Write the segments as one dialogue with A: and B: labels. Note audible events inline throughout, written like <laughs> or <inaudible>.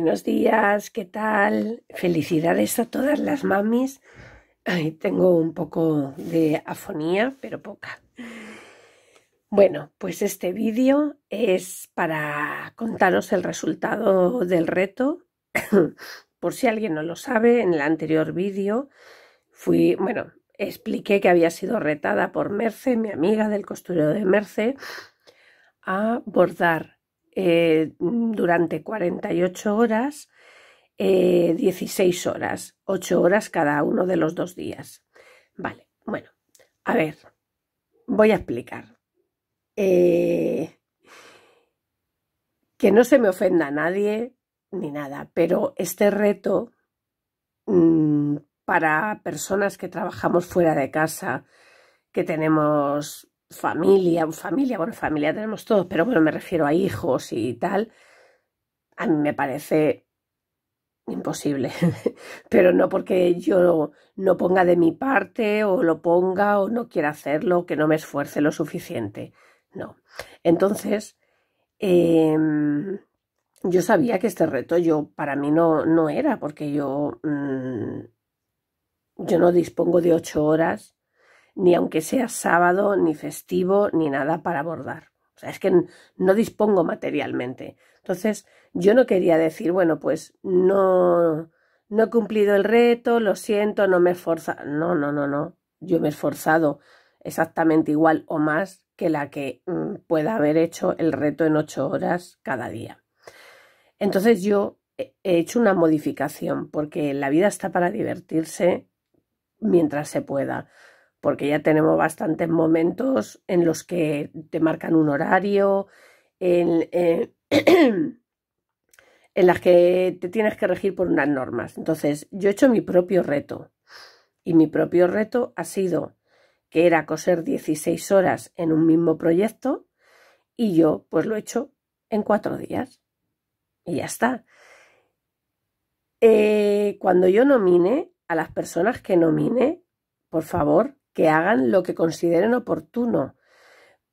A: Buenos días, ¿qué tal? Felicidades a todas las mamis. tengo un poco de afonía, pero poca. Bueno, pues este vídeo es para contaros el resultado del reto. <coughs> Por si alguien no lo sabe, en el anterior vídeo fui, bueno, expliqué que había sido retada por Merce, mi amiga del costurero de Merce, a bordar eh, durante 48 horas, 16 eh, horas, 8 horas cada uno de los dos días. Vale, bueno, a ver, voy a explicar. Eh, que no se me ofenda a nadie ni nada, pero este reto mm, para personas que trabajamos fuera de casa, que tenemos familia, familia, bueno, familia tenemos todos, pero bueno, me refiero a hijos y tal, a mí me parece imposible, <laughs> pero no porque yo no ponga de mi parte o lo ponga o no quiera hacerlo, que no me esfuerce lo suficiente, no. Entonces, em, yo sabía que este reto yo para mí no, no era, porque yo, mm, yo no dispongo de ocho horas ni aunque sea sábado, ni festivo, ni nada para abordar. O sea, es que no dispongo materialmente. Entonces, yo no quería decir, bueno, pues no, no he cumplido el reto, lo siento, no me he esforzado. No, no, no, no. Yo me he esforzado exactamente igual o más que la que mm, pueda haber hecho el reto en ocho horas cada día. Entonces yo he hecho una modificación porque la vida está para divertirse mientras se pueda porque ya tenemos bastantes momentos en los que te marcan un horario, eh, <clears throat> en, las que te tienes que regir por unas normas. Entonces, yo he hecho mi propio reto y mi propio reto ha sido que era coser 16 horas en un mismo proyecto y yo pues lo he hecho en cuatro días y ya está. Eh, cuando yo nomine a las personas que nomine, por favor, que hagan lo que consideren oportuno,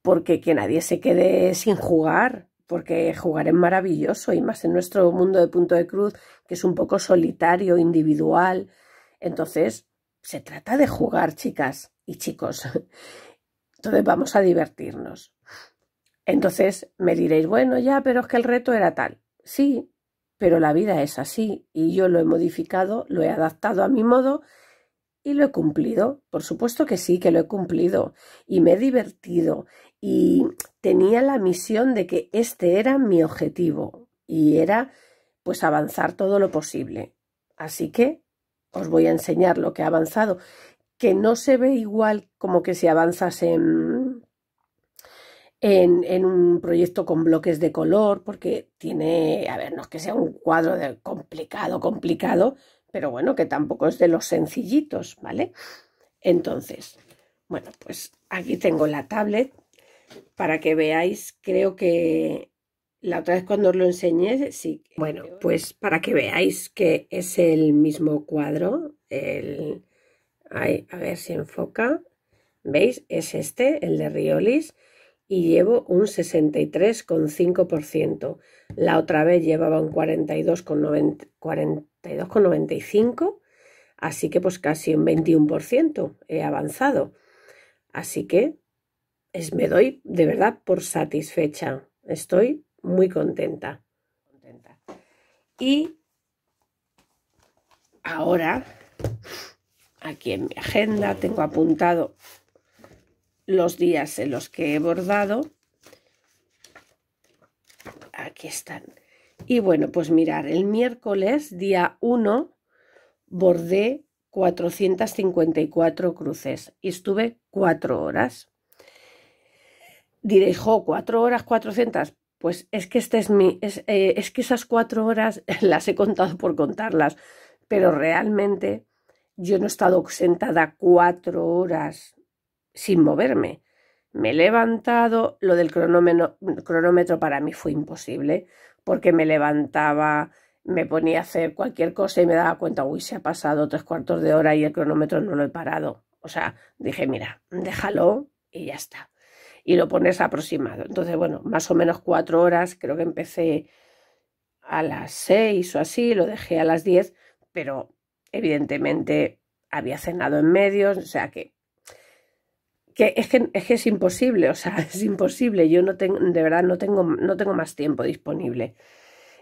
A: porque que nadie se quede sin jugar, porque jugar es maravilloso y más en nuestro mundo de punto de cruz, que es un poco solitario, individual. Entonces, se trata de jugar, chicas y chicos. Entonces vamos a divertirnos. Entonces me diréis, bueno, ya, pero es que el reto era tal. Sí, pero la vida es así y yo lo he modificado, lo he adaptado a mi modo ¿Y lo he cumplido? Por supuesto que sí, que lo he cumplido. Y me he divertido. Y tenía la misión de que este era mi objetivo. Y era pues avanzar todo lo posible. Así que os voy a enseñar lo que he avanzado. Que no se ve igual como que si avanzas en, en, un proyecto con bloques de color, porque tiene, a ver, no es que sea un cuadro complicado, complicado, pero bueno, que tampoco es de los sencillitos, ¿vale? Entonces, bueno, pues aquí tengo la tablet para que veáis, creo que la otra vez cuando os lo enseñé, sí. Bueno, pues para que veáis que es el mismo cuadro, el... a ver si enfoca, ¿veis? Es este, el de Riolis, y llevo un 63,5%. La otra vez llevaba un 42,9% cinco, así que pues casi un 21% he avanzado. Así que es, me doy de verdad por satisfecha. Estoy muy contenta. Y ahora, aquí en mi agenda, tengo apuntado los días en los que he bordado. Aquí están. Y bueno, pues mirar, el miércoles, día 1, bordé 454 cruces y estuve 4 horas. Diréis, jo, 4 horas, 400. Pues es que, este es, mi, es, eh, es que esas 4 horas <laughs> las he contado por contarlas, pero realmente yo no he estado sentada 4 horas sin moverme. Me he levantado, lo del cronómetro, cronómetro para mí fue imposible porque me levantaba, me ponía a hacer cualquier cosa y me daba cuenta, uy, se ha pasado tres cuartos de hora y el cronómetro no lo he parado. O sea, dije, mira, déjalo y ya está. Y lo pones aproximado. Entonces, bueno, más o menos cuatro horas, creo que empecé a las seis o así, lo dejé a las diez, pero evidentemente había cenado en medios, o sea que es, que es imposible, o sea, <laughs> es imposible. Yo no tengo, de verdad, no tengo, no tengo más tiempo disponible.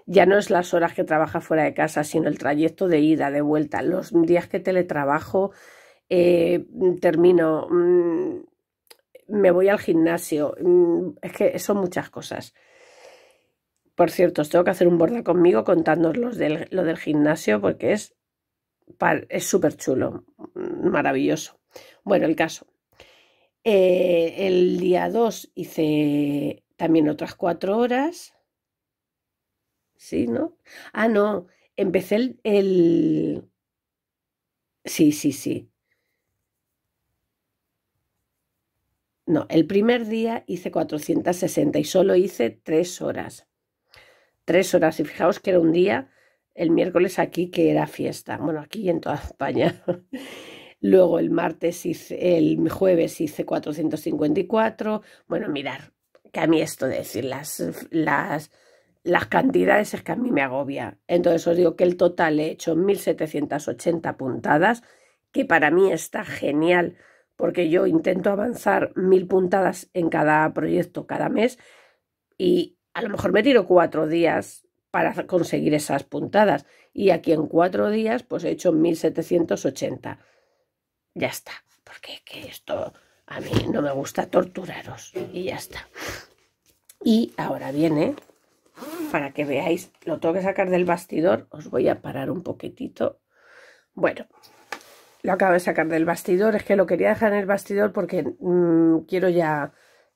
A: Ya no es las horas que trabaja fuera de casa, sino el trayecto de ida, de vuelta, los días que teletrabajo, eh, termino, mm, me voy al gimnasio, mm, es que son muchas cosas. Por cierto, os tengo que hacer un borde conmigo contándoos lo del, lo del gimnasio porque es es súper chulo, mm, maravilloso. Bueno, el caso. Eh, el día 2 hice también otras cuatro horas. Sí, ¿no? Ah, no, empecé el, Sí, sí, sí. No, el primer día hice 460 y solo hice tres horas. Tres horas. Y fijaos que era un día, el miércoles aquí, que era fiesta. Bueno, aquí en toda <laughs> España. Luego el martes hice, el jueves hice 454. Bueno, mirar, que a mí esto de decir las, las, las cantidades es que a mí me agobia. Entonces os digo que el total he hecho 1780 puntadas, que para mí está genial, porque yo intento avanzar mil puntadas en cada proyecto cada mes y a lo mejor me tiro cuatro días para conseguir esas puntadas. Y aquí en cuatro días pues he hecho 1780 ya está, porque que esto a mí no me gusta torturaros y ya está. Y ahora viene, para que veáis, lo tengo que sacar del bastidor, os voy a parar un poquitito. Bueno, lo acabo de sacar del bastidor, es que lo quería dejar en el bastidor porque mm, quiero ya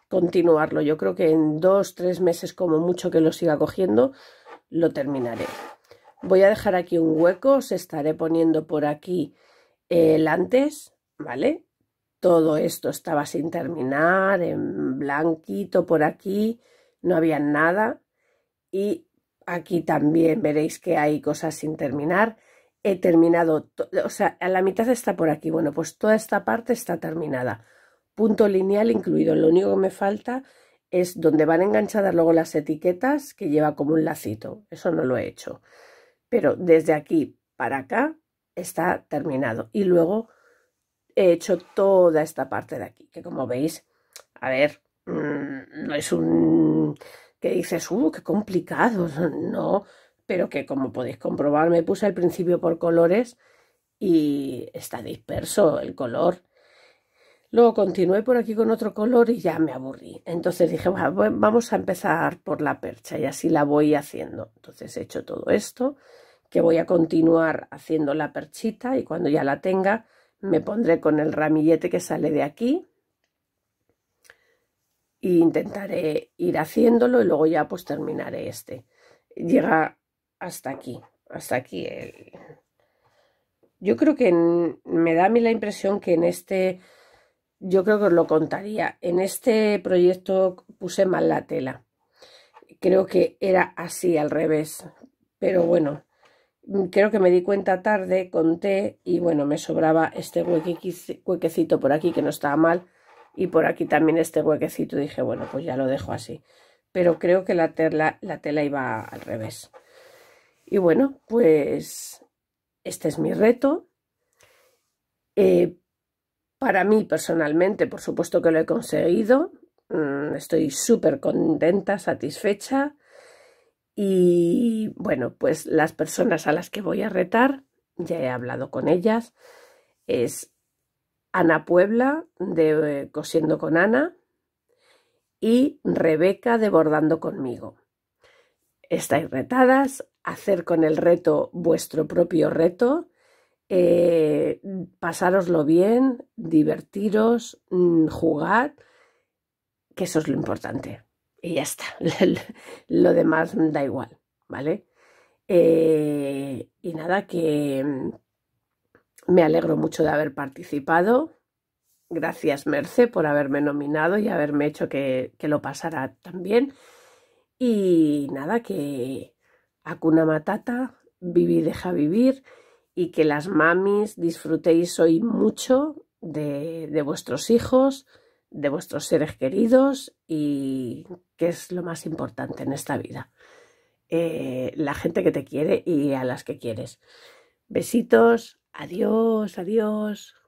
A: continuarlo. Yo creo que en dos, tres meses como mucho que lo siga cogiendo, lo terminaré. Voy a dejar aquí un hueco, os estaré poniendo por aquí el antes, ¿vale? Todo esto estaba sin terminar, en blanquito por aquí, no había nada. Y aquí también veréis que hay cosas sin terminar. He terminado, o sea, a la mitad está por aquí. Bueno, pues toda esta parte está terminada. Punto lineal incluido. Lo único que me falta es donde van enganchadas luego las etiquetas que lleva como un lacito. Eso no lo he hecho. Pero desde aquí para acá está terminado. Y luego he hecho toda esta parte de aquí, que como veis, a ver, mm, no es un que dices, uh, qué complicado, <laughs> no, pero que como podéis comprobar, me puse al principio por colores y está disperso el color. Luego continué por aquí con otro color y ya me aburrí. Entonces dije, vamos a empezar por la percha y así la voy haciendo. Entonces he hecho todo esto que voy a continuar haciendo la perchita y cuando ya la tenga me mm. pondré con el ramillete que sale de aquí e intentaré ir haciéndolo y luego ya pues terminaré este. Llega hasta aquí, hasta aquí el... Yo creo que me da a mí la impresión que en este, yo creo que os lo contaría, en este proyecto puse mal la tela. Creo que era así al revés, pero bueno, creo que me di cuenta tarde, conté y bueno, me sobraba este huequecito por aquí que no estaba mal y por aquí también este huequecito. Dije, bueno, pues ya lo dejo así. Pero creo que la tela, la tela iba al revés. Y bueno, pues este es mi reto. Eh, para mí personalmente, por supuesto que lo he conseguido. Mm, estoy súper contenta, satisfecha. Y bueno, pues las personas a las que voy a retar, ya he hablado con ellas, es Ana Puebla de eh, Cosiendo con Ana y Rebeca de Bordando conmigo. Estáis retadas, hacer con el reto vuestro propio reto, pasaroslo eh, pasároslo bien, divertiros, mm, jugar, que eso es lo importante y ya está. <laughs> Lo demás da igual, ¿vale? Eh, y nada, que mm, me alegro mucho de haber participado. Gracias, Merce, por haberme nominado y haberme hecho que, lo pasara también. Y nada, que Acuna Matata, viví, deja vivir y que las mamis disfrutéis hoy mucho de, de vuestros hijos, de vuestros seres queridos y que es lo más importante en esta vida. Eh, la gente que te quiere y a las que quieres. Besitos, adiós, adiós.